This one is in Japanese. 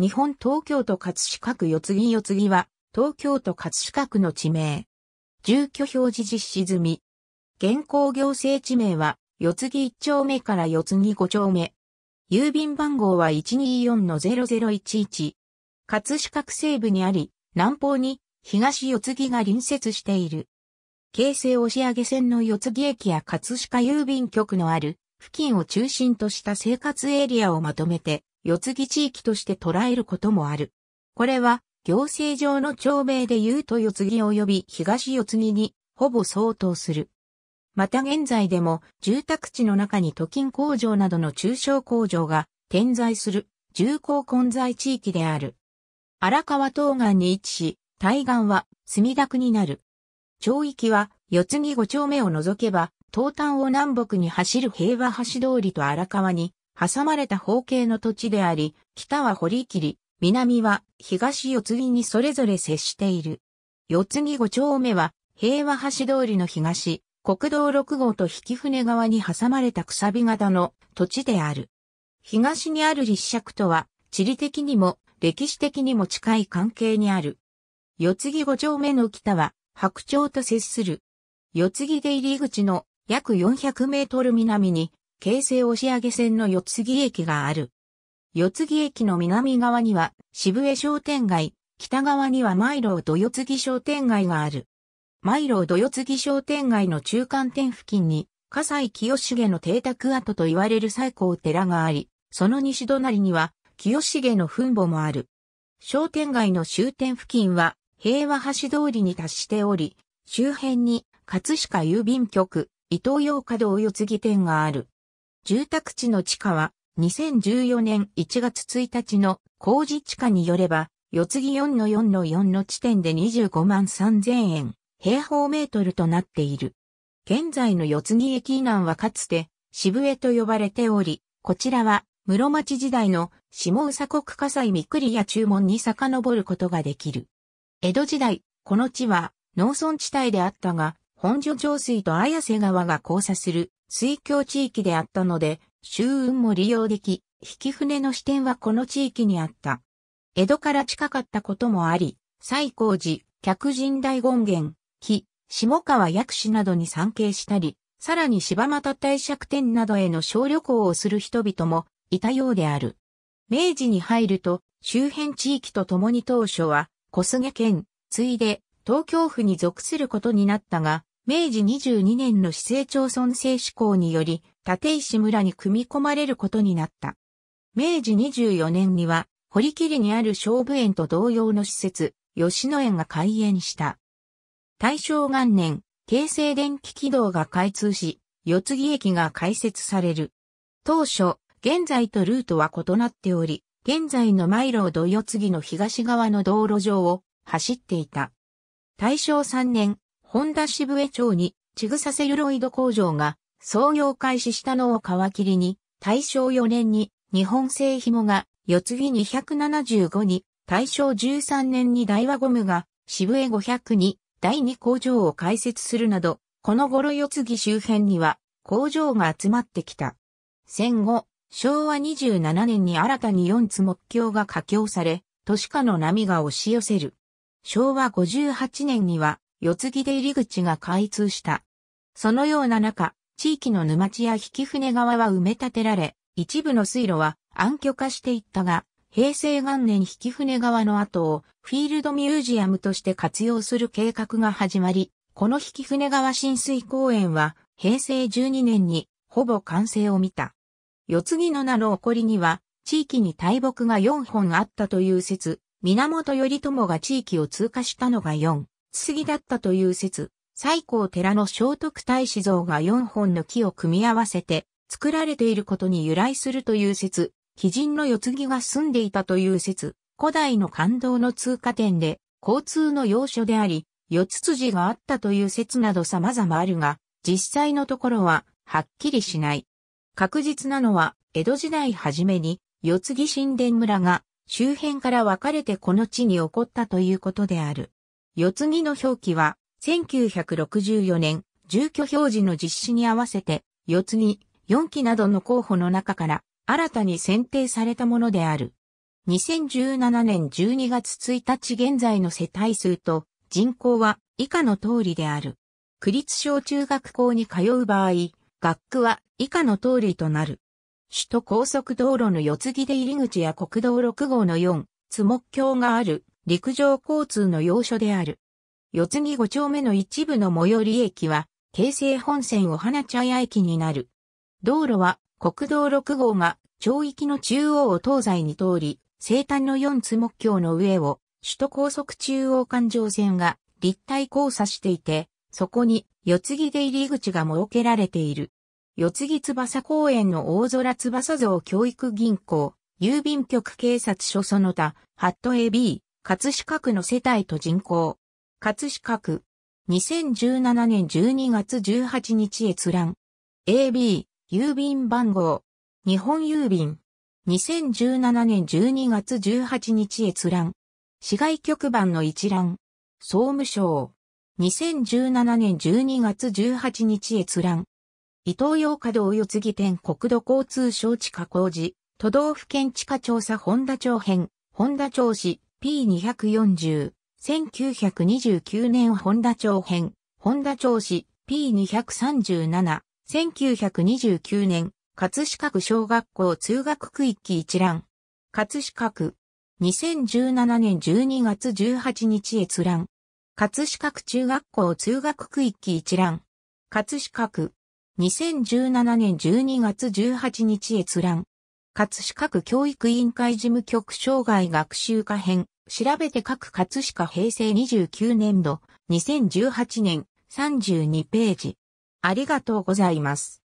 日本東京都葛飾区四次木四次木は、東京都葛飾区の地名。住居表示実施済み。現行行政地名は、四次木一丁目から四次木五丁目。郵便番号は124-0011。葛飾区西部にあり、南方に東四次木が隣接している。京成押上線の四次木駅や葛飾郵便局のある付近を中心とした生活エリアをまとめて四つ木地域として捉えることもある。これは、行政上の町名で言うと四つ木及び東四つ木に、ほぼ相当する。また現在でも、住宅地の中に都金工場などの中小工場が点在する、重工混在地域である。荒川東岸に位置し、対岸は墨田区になる。町域は、四つ木五丁目を除けば、東端を南北に走る平和橋通りと荒川に挟まれた方形の土地であり、北は堀切、南は東四つ木にそれぞれ接している。四つ木五丁目は、平和橋通りの東、国道六号と引船側に挟まれた草さび型の土地である。東にある立石とは、地理的にも歴史的にも近い関係にある。四つ木五丁目の北は、白鳥と接する。四つ木出入り口の約400メートル南に京成押上線の四つ木駅がある。四つ木駅の南側には渋江商店街、北側にはマイロード四つ木商店街がある。マイロード四つ木商店街の中間点付近に、葛西清重の邸宅跡と言われる最高寺があり、その西隣には清重の墳墓もある。商店街の終点付近は平和橋通りに達しており、周辺に葛飾郵便局、伊東洋華堂四つ木店がある。住宅地の地価は2014年1月1日の工事地価によれば、四つ木4の4の4の地点で25万3000円、平方メートルとなっている。現在の四つ木駅以南はかつて渋江と呼ばれており、こちらは室町時代の下宇佐国火災三栗や注文に遡ることができる。江戸時代、この地は農村地帯であったが、本所上水と綾瀬川が交差する水郷地域であったので、周雲も利用でき、引き船の支店はこの地域にあった。江戸から近かったこともあり、西光寺、客人大権現、木、下川薬師などに参詣したり、さらに柴又帝釈天などへの小旅行をする人々もいたようである。明治に入ると、周辺地域とともに当初は、小菅県、ついで、東京府に属することになったが、明治22年の市政町村制施行により、立石村に組み込まれることになった。明治24年には、堀切にある勝負園と同様の施設、吉野園が開園した。大正元年、京成電気軌道が開通し、四つ木駅が開設される。当初、現在とルートは異なっており、現在のマイロード四つ木の東側の道路上を走っていた。大正3年、本田渋江町に、ちぐさセルロイド工場が創業開始したのを皮切りに、大正4年に日本製紐が、四つ木275に、大正13年に大和ゴムが渋江500に第2工場を開設するなど、この頃四つ木周辺には工場が集まってきた。戦後、昭和27年に新たに4つ木橋が架橋され、都市化の波が押し寄せる。昭和58年には四つ木で入り口が開通した。そのような中、地域の沼地や引船側は埋め立てられ、一部の水路は暗渠化していったが、平成元年引船側の跡をフィールドミュージアムとして活用する計画が始まり、この引船川浸水公園は平成12年にほぼ完成を見た。四つ木の名の起こりには、地域に大木が4本あったという説、源頼朝が地域を通過したのが4、立すぎだったという説、最高寺の聖徳太子像が4本の木を組み合わせて作られていることに由来するという説、鬼人の世継ぎが住んでいたという説、古代の感動の通過点で交通の要所であり、四つ辻があったという説など様々あるが、実際のところははっきりしない。確実なのは、江戸時代初めに、四つ木神殿村が周辺から分かれてこの地に起こったということである。四つ木の表記は、1964年、住居表示の実施に合わせて、四つ木、四期などの候補の中から、新たに選定されたものである。2017年12月1日現在の世帯数と人口は以下の通りである。区立小中学校に通う場合、学区は以下の通りとなる。首都高速道路の四つ木で入り口や国道6号の4、つ目標がある陸上交通の要所である。四つ木5丁目の一部の最寄り駅は、京成本線を花茶屋駅になる。道路は国道6号が町域の中央を東西に通り、西端の四つ目橋の上を首都高速中央環状線が立体交差していて、そこに四つ木出入り口が設けられている。四つ木翼公園の大空翼像教育銀行、郵便局警察署その他、ハット AB、葛飾区の世帯と人口。葛飾区。2017年12月18日閲覧。AB、郵便番号。日本郵便。2017年12月18日閲覧。市外局番の一覧。総務省。2017年12月18日閲覧。伊東洋華道四次店国土交通省地下工事、都道府県地下調査本田町編、本田町市、P240、1929年本田町編、本田町市 P237、1929年、葛飾区小学校通学区域一覧。葛飾区。2017年12月18日閲覧。葛飾区中学校通学区域一覧。葛飾区。2017年12月18日閲覧。葛飾区教育委員会事務局障害学習課編、調べて各葛飾平成29年度、2018年、32ページ。ありがとうございます。